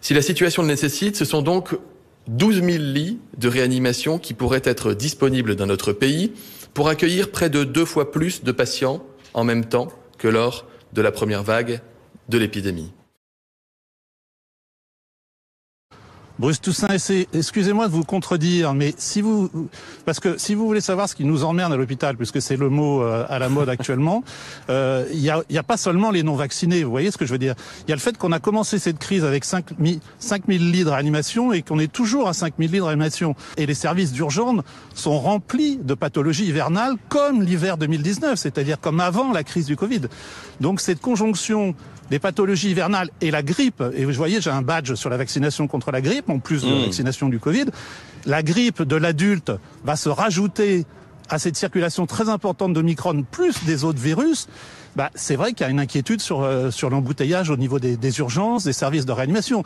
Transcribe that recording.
Si la situation le nécessite, ce sont donc 12 000 lits de réanimation qui pourraient être disponibles dans notre pays pour accueillir près de deux fois plus de patients en même temps que lors de la première vague de l'épidémie. Bruce Toussaint, excusez-moi de vous contredire, mais si vous, parce que si vous voulez savoir ce qui nous emmerde à l'hôpital, puisque c'est le mot euh, à la mode actuellement, euh, il n'y a, y a, pas seulement les non-vaccinés, vous voyez ce que je veux dire. Il y a le fait qu'on a commencé cette crise avec 5000 lits de réanimation et qu'on est toujours à 5000 lits de réanimation. Et les services d'urgence sont remplis de pathologies hivernales comme l'hiver 2019, c'est-à-dire comme avant la crise du Covid. Donc cette conjonction des pathologies hivernales et la grippe, et vous voyez, j'ai un badge sur la vaccination contre la grippe, en plus de la mmh. vaccination du Covid, la grippe de l'adulte va se rajouter à cette circulation très importante de Micron plus des autres virus, bah, c'est vrai qu'il y a une inquiétude sur, euh, sur l'embouteillage au niveau des, des urgences, des services de réanimation.